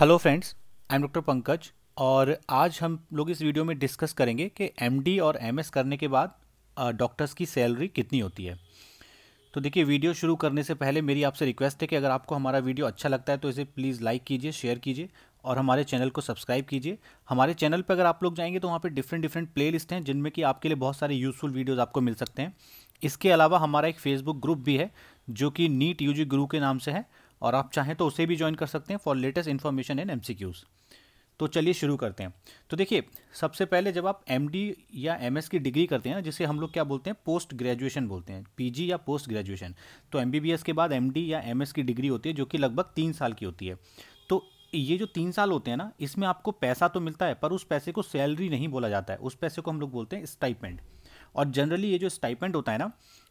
hello friends I am doctor Pankaj और आज हम लोग इस वीडियो में डिस्कस करेंगे कि एमडी और एमएस करने के बाद डॉक्टर्स की सैलरी कितनी होती है तो देखिए वीडियो शुरू करने से पहले मेरी आपसे रिक्वेस्ट है कि अगर आपको हमारा वीडियो अच्छा लगता है तो इसे प्लीज़ लाइक कीजिए शेयर कीजिए और हमारे चैनल को सब्सक्राइब कीजिए हमारे चैनल पर अगर आप लोग जाएंगे तो वहाँ पर डिफरेंट डिफरेंट प्ले लिस्ट हैं जिनमें कि आपके लिए बहुत सारे यूज़फुल वीडियोज़ आपको मिल सकते हैं इसके अलावा हमारा एक फेसबुक ग्रुप भी है जो कि नीट यू गुरु के नाम से है और आप चाहें तो उसे भी ज्वाइन कर सकते हैं फॉर लेटेस्ट इन्फॉर्मेशन इन एम तो चलिए शुरू करते हैं तो देखिए सबसे पहले जब आप एम या एम की डिग्री करते हैं ना जिसे हम लोग क्या बोलते हैं पोस्ट ग्रेजुएशन बोलते हैं पी या पोस्ट ग्रेजुएशन तो एम के बाद एम या एम की डिग्री होती है जो कि लगभग तीन साल की होती है तो ये जो तीन साल होते हैं ना इसमें आपको पैसा तो मिलता है पर उस पैसे को सैलरी नहीं बोला जाता है उस पैसे को हम लोग बोलते हैं स्टाइपेंड और जनरली ये जो स्टाइपेंड होता है ना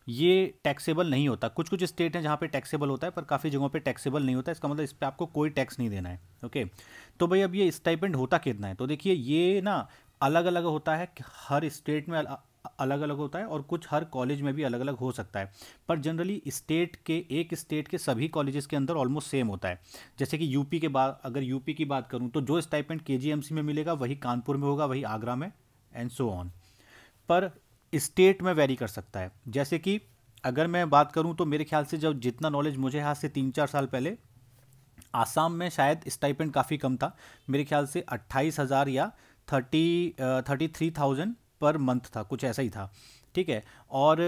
ये टैक्सेबल नहीं होता कुछ कुछ स्टेट हैं जहाँ पे टैक्सेबल होता है पर काफ़ी जगहों पे टैक्सेबल नहीं होता इसका मतलब इस पर आपको कोई टैक्स नहीं देना है ओके तो भाई अब ये स्टाइपेंड होता कितना है तो देखिए ये ना अलग अलग होता है हर स्टेट में अलग अलग होता है और कुछ हर कॉलेज में भी अलग अलग हो सकता है पर जनरली स्टेट के एक स्टेट के सभी कॉलेजेस के अंदर ऑलमोस्ट सेम होता है जैसे कि यूपी के बाद अगर यूपी की बात करूँ तो जो स्टाइपेंट के में मिलेगा वही कानपुर में होगा वही आगरा में एंड सो ऑन पर स्टेट में वेरी कर सकता है जैसे कि अगर मैं बात करूं तो मेरे ख्याल से जब जितना नॉलेज मुझे हाथ से तीन चार साल पहले आसाम में शायद स्टाइपेंड काफ़ी कम था मेरे ख्याल से अट्ठाईस हज़ार या thirty thirty three thousand per month था कुछ ऐसा ही था ठीक है और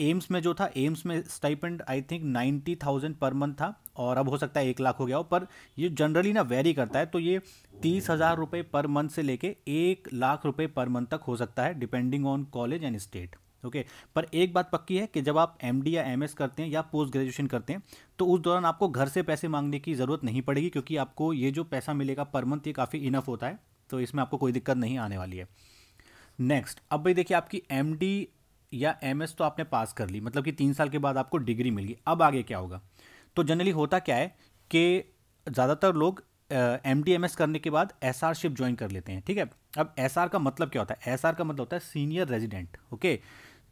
एम्स में जो था एम्स में stipend I think ninety thousand per month था और अब हो सकता है एक लाख हो गया हो पर ये जनरली ना वेरी करता है तो ये तीस हज़ार रुपये पर मंथ से लेके एक लाख रुपये पर मंथ तक हो सकता है depending on college and state okay पर एक बात पक्की है कि जब आप एम या एम करते हैं या पोस्ट ग्रेजुएशन करते हैं तो उस दौरान आपको घर से पैसे मांगने की ज़रूरत नहीं पड़ेगी क्योंकि आपको ये जो पैसा मिलेगा पर मंथ ये काफ़ी इनफ होता है तो इसमें आपको कोई दिक्कत नहीं आने वाली है नेक्स्ट अब भाई देखिए आपकी एम डी या एम तो आपने पास कर ली मतलब कि तीन साल के बाद आपको डिग्री मिल गई अब आगे क्या होगा तो जनरली होता क्या है कि ज़्यादातर लोग एम डी एम एस करने के बाद एस आर शिप ज्वाइन कर लेते हैं ठीक है अब एस आर का मतलब क्या होता है एस आर का मतलब होता है सीनियर रेजिडेंट ओके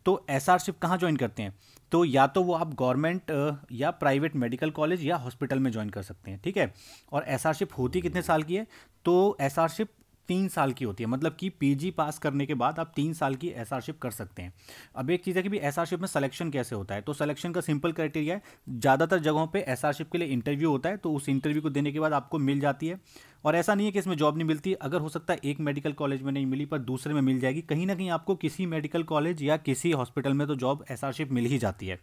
तो एस आर शिप कहाँ ज्वाइन करते हैं तो या तो वो आप गवर्नमेंट या प्राइवेट मेडिकल कॉलेज या हॉस्पिटल में ज्वाइन कर सकते हैं ठीक है और एस आर शिप होती कितने साल की है तो एस आर शिप तीन साल की होती है मतलब कि पीजी पास करने के बाद आप तीन साल की एसआरशिप कर सकते हैं अब एक चीज़ है कि भी एसआरशिप में सिलेक्शन कैसे होता है तो सिलेक्शन का सिंपल क्राइटेरिया है ज़्यादातर जगहों पे एसआरशिप के लिए इंटरव्यू होता है तो उस इंटरव्यू को देने के बाद आपको मिल जाती है और ऐसा नहीं है कि इसमें जॉब नहीं मिलती अगर हो सकता है एक मेडिकल कॉलेज में नहीं मिली पर दूसरे में मिल जाएगी कहीं ना कहीं आपको किसी मेडिकल कॉलेज या किसी हॉस्पिटल में तो जॉब एसआरशिप मिल ही जाती है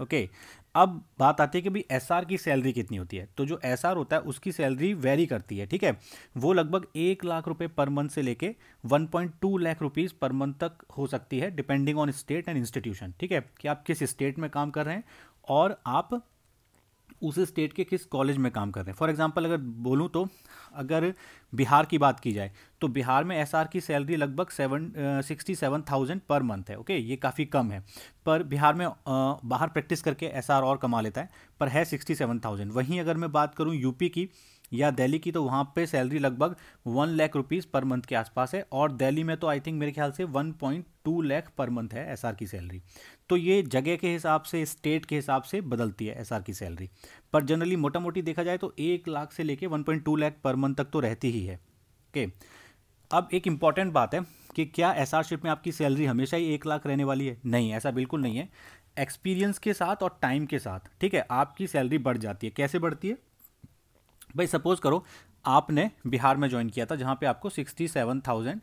ओके अब बात आती है कि भाई एस की सैलरी कितनी होती है तो जो एस होता है उसकी सैलरी वेरी करती है ठीक है वो लगभग एक लाख रुपए पर मंथ से लेके 1.2 लाख रुपीज़ पर मंथ तक हो सकती है depending on state and institution ठीक है कि आप किस स्टेट में काम कर रहे हैं और आप उस स्टेट के किस कॉलेज में काम कर रहे हैं फॉर एग्जांपल अगर बोलूँ तो अगर बिहार की बात की जाए तो बिहार में एसआर की सैलरी लगभग seven sixty seven thousand per month है ओके ये काफ़ी कम है पर बिहार में आ, बाहर प्रैक्टिस करके एसआर और कमा लेता है पर है सिक्सटी सेवन थाउजेंड वहीं अगर मैं बात करूँ यूपी की या दिल्ली की तो वहाँ पे सैलरी लगभग one lakh rupees per month के आसपास है और दिल्ली में तो आई थिंक मेरे ख्याल से one point to lakh per month है एसआर की सैलरी तो ये जगह के हिसाब से स्टेट के हिसाब से बदलती है एसआर की सैलरी पर जनरली मोटा मोटी देखा जाए तो एक लाख से लेके one point to lakh per month तक तो रहती ही है ओके अब एक इम्पॉर्टेंट बात है कि क्या एस शिप में आपकी सैलरी हमेशा ही एक लाख रहने वाली है नहीं ऐसा बिल्कुल नहीं है एक्सपीरियंस के साथ और टाइम के साथ ठीक है आपकी सैलरी बढ़ जाती है कैसे बढ़ती है भाई सपोज करो आपने बिहार में ज्वाइन किया था जहाँ पे आपको sixty seven thousand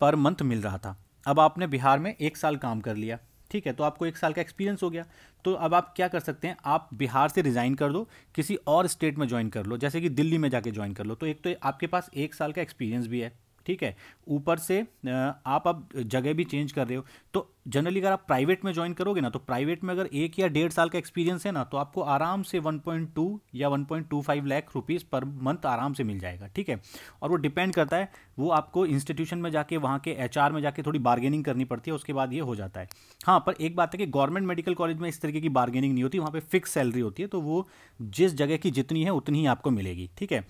per month मिल रहा था अब आपने बिहार में एक साल काम कर लिया ठीक है तो आपको एक साल का एक्सपीरियंस हो गया तो अब आप क्या कर सकते हैं आप बिहार से रिज़ाइन कर दो किसी और स्टेट में ज्वाइन कर लो जैसे कि दिल्ली में जाके ज्वाइन कर लो तो एक तो आपके पास एक साल का एक्सपीरियंस भी है ठीक है ऊपर से आप अब जगह भी चेंज कर रहे हो तो जनरली अगर आप प्राइवेट में ज्वाइन करोगे ना तो प्राइवेट में अगर एक या डेढ़ साल का एक्सपीरियंस है ना तो आपको आराम से 1.2 या 1.25 लाख रुपीस पर मंथ आराम से मिल जाएगा ठीक है और वो डिपेंड करता है वो आपको इंस्टीट्यूशन में जाके वहाँ के एच में जाके थोड़ी बार्गेनिंग करनी पड़ती है उसके बाद ये हो जाता है हाँ पर एक बात है कि गवर्नमेंट मेडिकल कॉलेज में इस तरीके की बार्गेनिंग नहीं होती वहाँ पर फिक्स सैलरी होती है तो वो जिस जगह की जितनी है उतनी ही आपको मिलेगी ठीक है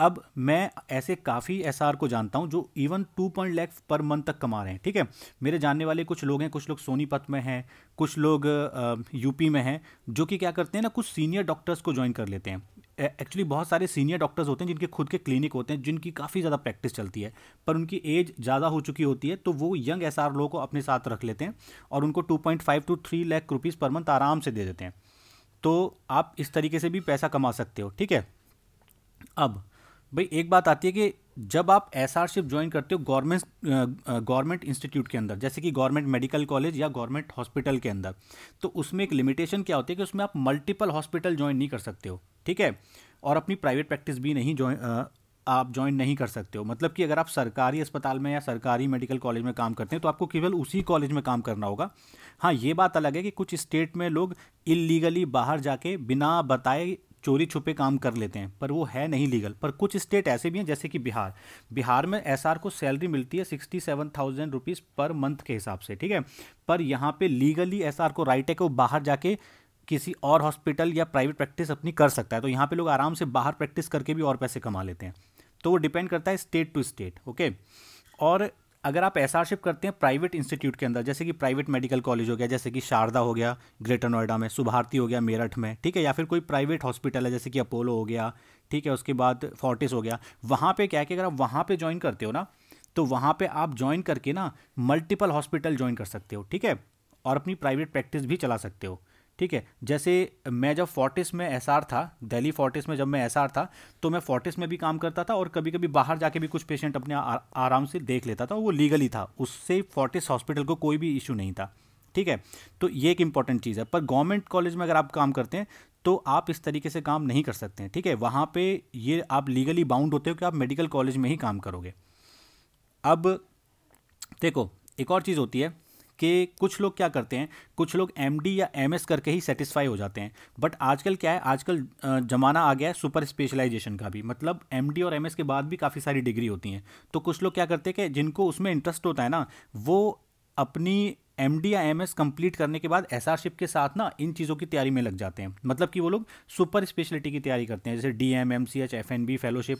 अब मैं ऐसे काफ़ी एस को जानता हूँ जो even two point lakh per month तक कमा रहे हैं ठीक है मेरे जानने वाले कुछ लोग हैं कुछ लोग सोनीपत में हैं कुछ लोग यूपी में हैं जो कि क्या करते हैं ना कुछ सीनियर डॉक्टर्स को ज्वाइन कर लेते हैं एक्चुअली बहुत सारे सीनियर डॉक्टर्स होते हैं जिनके खुद के क्लिनिक होते हैं जिनकी काफ़ी ज़्यादा प्रैक्टिस चलती है पर उनकी एज ज़्यादा हो चुकी होती है तो वो यंग एस लोगों को अपने साथ रख लेते हैं और उनको two point five to three lakh rupees per month आराम से दे देते हैं तो आप इस तरीके से भी पैसा कमा सकते हो ठीक है अब भाई एक बात आती है कि जब आप एस आर शिप ज्वाइन करते हो गवर्नमेंट गवर्नमेंट इंस्टीट्यूट के अंदर जैसे कि गवर्नमेंट मेडिकल कॉलेज या गवर्नमेंट हॉस्पिटल के अंदर तो उसमें एक लिमिटेशन क्या होती है कि उसमें आप मल्टीपल हॉस्पिटल ज्वाइन नहीं कर सकते हो ठीक है और अपनी प्राइवेट प्रैक्टिस भी नहीं ज्वाइन आप ज्वाइन नहीं कर सकते हो मतलब कि अगर आप सरकारी अस्पताल में या सरकारी मेडिकल कॉलेज में काम करते हैं तो आपको केवल उसी कॉलेज में काम करना होगा हाँ ये बात अलग है कि कुछ स्टेट में लोग इलीगली बाहर जाके बिना बताए चोरी छुपे काम कर लेते हैं पर वो है नहीं लीगल पर कुछ स्टेट ऐसे भी हैं जैसे कि बिहार बिहार में एस को सैलरी मिलती है sixty seven thousand rupees per month के हिसाब से ठीक है पर यहाँ पे लीगली एस को राइट है कि वो बाहर जाके किसी और हॉस्पिटल या प्राइवेट प्रैक्टिस अपनी कर सकता है तो यहाँ पे लोग आराम से बाहर प्रैक्टिस करके भी और पैसे कमा लेते हैं तो वो डिपेंड करता है स्टेट टू स्टेट ओके और अगर आप एस करते हैं प्राइवेट इंस्टीट्यूट के अंदर जैसे कि प्राइवेट मेडिकल कॉलेज हो गया जैसे कि शारदा हो गया ग्रेटर नोएडा में सुभारती हो गया मेरठ में ठीक है या फिर कोई प्राइवेट हॉस्पिटल है जैसे कि अपोलो हो गया ठीक है उसके बाद फोर्टिस हो गया वहाँ पर क्या है कि अगर आप वहाँ पर ज्वाइन करते हो ना तो वहाँ पर आप ज्वाइन करके ना मल्टीपल हॉस्पिटल ज्वाइन कर सकते हो ठीक है और अपनी प्राइवेट प्रैक्टिस भी चला सकते हो ठीक है जैसे मैं जब फोर्टिस में एस था दिल्ली फोर्टिस में जब मैं एस था तो मैं फोर्टिस में भी काम करता था और कभी कभी बाहर जाके भी कुछ पेशेंट अपने आ, आराम से देख लेता था वो लीगली था उससे फोर्टिस हॉस्पिटल को कोई भी इशू नहीं था ठीक है तो ये एक इंपॉर्टेंट चीज़ है पर गवर्नमेंट कॉलेज में अगर आप काम करते हैं तो आप इस तरीके से काम नहीं कर सकते हैं ठीक है वहाँ पे ये आप लीगली बाउंड होते हो कि आप मेडिकल कॉलेज में ही काम करोगे अब देखो एक और चीज़ होती है कि कुछ लोग क्या करते हैं कुछ लोग एम या एम करके ही सेटिस्फाई हो जाते हैं बट आजकल क्या है आजकल ज़माना आ गया है सुपर स्पेशलाइजेशन का भी मतलब एम और एम के बाद भी काफ़ी सारी डिग्री होती हैं तो कुछ लोग क्या करते हैं कि जिनको उसमें इंटरेस्ट होता है ना वो अपनी एम डी या एम एस कंप्लीट करने के बाद एस के साथ ना इन चीज़ों की तैयारी में लग जाते हैं मतलब कि वो लोग सुपर स्पेशलिटी की तैयारी करते हैं जैसे D M M C H F N B fellowship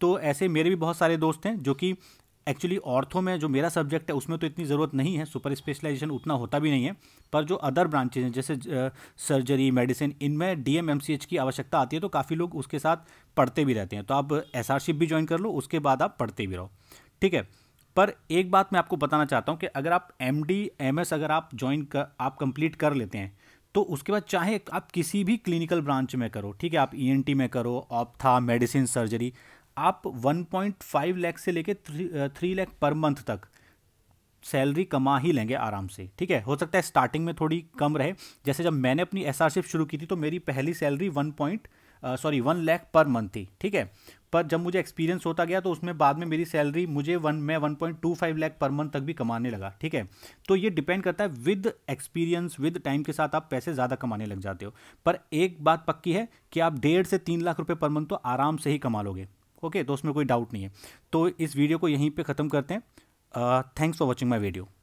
तो ऐसे मेरे भी बहुत सारे दोस्त हैं जो कि एक्चुअली ऑर्थो में जो मेरा सब्जेक्ट है उसमें तो इतनी ज़रूरत नहीं है सुपर स्पेशलाइजेशन उतना होता भी नहीं है पर जो अदर ब्रांचेज हैं जैसे सर्जरी मेडिसिन इनमें डी एम की आवश्यकता आती है तो काफ़ी लोग उसके साथ पढ़ते भी रहते हैं तो आप एस भी ज्वाइन कर लो उसके बाद आप पढ़ते भी रहो ठीक है पर एक बात मैं आपको बताना चाहता हूँ कि अगर आप एम डी एम एस अगर आप ज्वाइन कर आप कंप्लीट कर लेते हैं तो उसके बाद चाहे आप किसी भी क्लिनिकल ब्रांच में करो ठीक है आप ई एन टी में करो ऑप्था मेडिसिन सर्जरी आप 1.5 लाख से लेके थ्री लैख पर मंथ तक सैलरी कमा ही लेंगे आराम से ठीक है हो सकता है स्टार्टिंग में थोड़ी कम रहे जैसे जब मैंने अपनी एस शुरू की थी तो मेरी पहली salary one point sorry one lakh per month थी ठीक है पर जब मुझे एक्सपीरियंस होता गया तो उसमें बाद में मेरी सैलरी मुझे वन मैं one point two five lakh per month तक भी कमाने लगा ठीक है तो ये डिपेंड करता है विद एक्सपीरियंस विद टाइम के साथ आप पैसे ज़्यादा कमाने लग जाते हो पर एक बात पक्की है कि आप डेढ़ से तीन लाख रुपये पर मंथ तो आराम से ही कमा लोगे ओके तो उसमें कोई डाउट नहीं है तो इस वीडियो को यहीं पर ख़त्म करते हैं thanks for watching my video